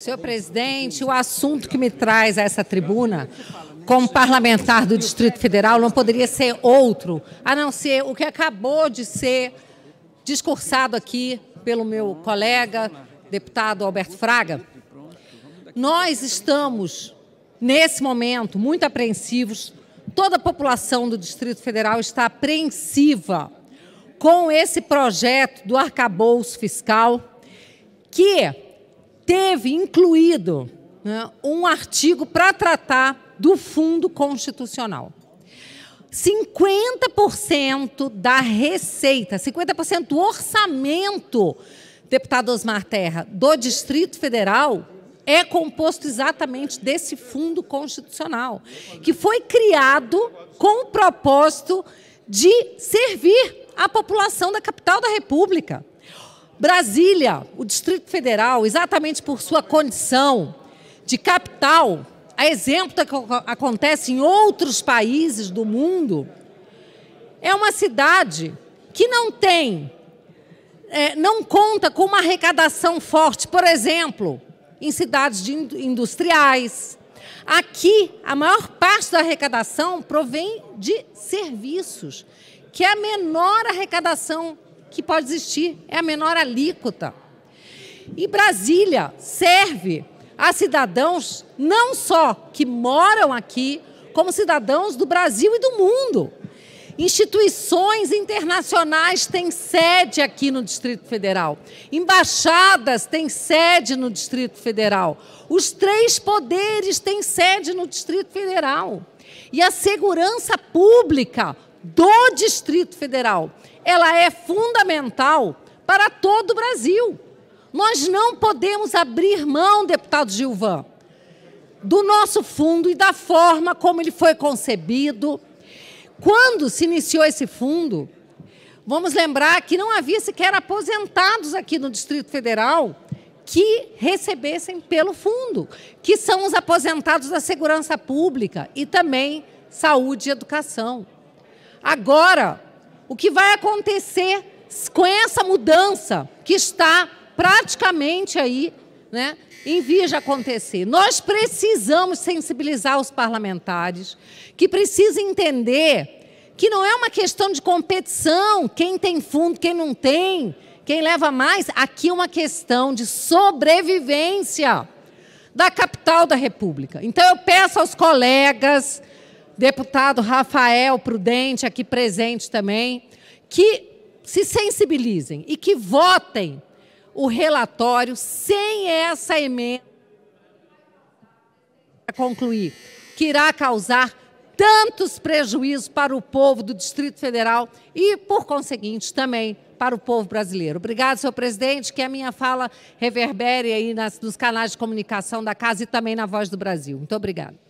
Senhor presidente, o assunto que me traz a essa tribuna, como parlamentar do Distrito Federal, não poderia ser outro, a não ser o que acabou de ser discursado aqui pelo meu colega, deputado Alberto Fraga. Nós estamos, nesse momento, muito apreensivos. Toda a população do Distrito Federal está apreensiva com esse projeto do arcabouço fiscal que teve incluído né, um artigo para tratar do fundo constitucional. 50% da receita, 50% do orçamento, deputado Osmar Terra, do Distrito Federal é composto exatamente desse fundo constitucional, que foi criado com o propósito de servir a população da capital da República. Brasília, o Distrito Federal, exatamente por sua condição de capital, a exemplo do que acontece em outros países do mundo, é uma cidade que não tem, é, não conta com uma arrecadação forte, por exemplo, em cidades industriais. Aqui, a maior parte da arrecadação provém de serviços, que é a menor arrecadação que pode existir, é a menor alíquota. E Brasília serve a cidadãos não só que moram aqui, como cidadãos do Brasil e do mundo. Instituições internacionais têm sede aqui no Distrito Federal. Embaixadas têm sede no Distrito Federal. Os três poderes têm sede no Distrito Federal. E a segurança pública do Distrito Federal, ela é fundamental para todo o Brasil. Nós não podemos abrir mão, deputado Gilvan, do nosso fundo e da forma como ele foi concebido. Quando se iniciou esse fundo, vamos lembrar que não havia sequer aposentados aqui no Distrito Federal que recebessem pelo fundo, que são os aposentados da segurança pública e também saúde e educação agora. O que vai acontecer com essa mudança que está praticamente aí, né, em vias de acontecer? Nós precisamos sensibilizar os parlamentares, que precisam entender que não é uma questão de competição, quem tem fundo, quem não tem, quem leva mais, aqui é uma questão de sobrevivência da capital da República. Então eu peço aos colegas deputado Rafael Prudente, aqui presente também, que se sensibilizem e que votem o relatório sem essa emenda para concluir, que irá causar tantos prejuízos para o povo do Distrito Federal e, por conseguinte, também para o povo brasileiro. Obrigado, senhor presidente, que a minha fala reverbere aí nas, nos canais de comunicação da casa e também na Voz do Brasil. Muito obrigada.